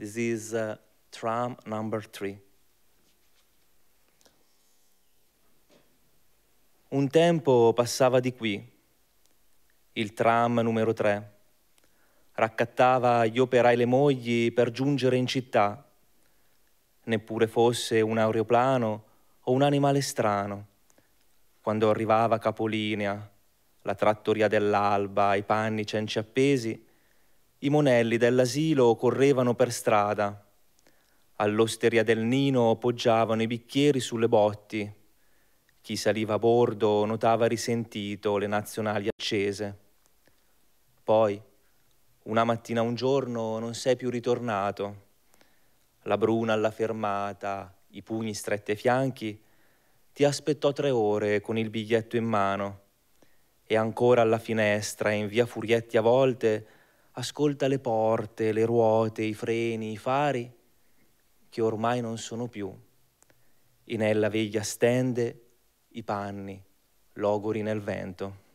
This is uh, tram number three. Un tempo passava di qui, il tram numero tre. Raccattava gli operai e le mogli per giungere in città, neppure fosse un aeroplano o un animale strano. Quando arrivava capolinea, la trattoria dell'alba, i panni cenci appesi, i monelli dell'asilo correvano per strada. All'osteria del Nino poggiavano i bicchieri sulle botti. Chi saliva a bordo notava risentito le nazionali accese. Poi, una mattina un giorno, non sei più ritornato. La bruna alla fermata, i pugni stretti ai fianchi, ti aspettò tre ore con il biglietto in mano. E ancora alla finestra, in via Furietti a volte, ascolta le porte, le ruote, i freni, i fari, che ormai non sono più. Inella veglia stende i panni, logori nel vento.